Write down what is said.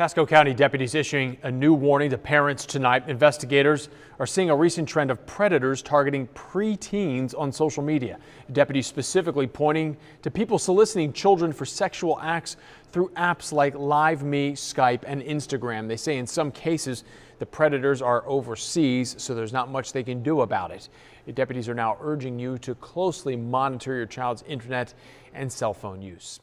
Pasco County deputies issuing a new warning to parents tonight. Investigators are seeing a recent trend of predators targeting preteens on social media. Deputies specifically pointing to people soliciting children for sexual acts through apps like LiveMe, Skype, and Instagram. They say in some cases the predators are overseas, so there's not much they can do about it. Deputies are now urging you to closely monitor your child's internet and cell phone use.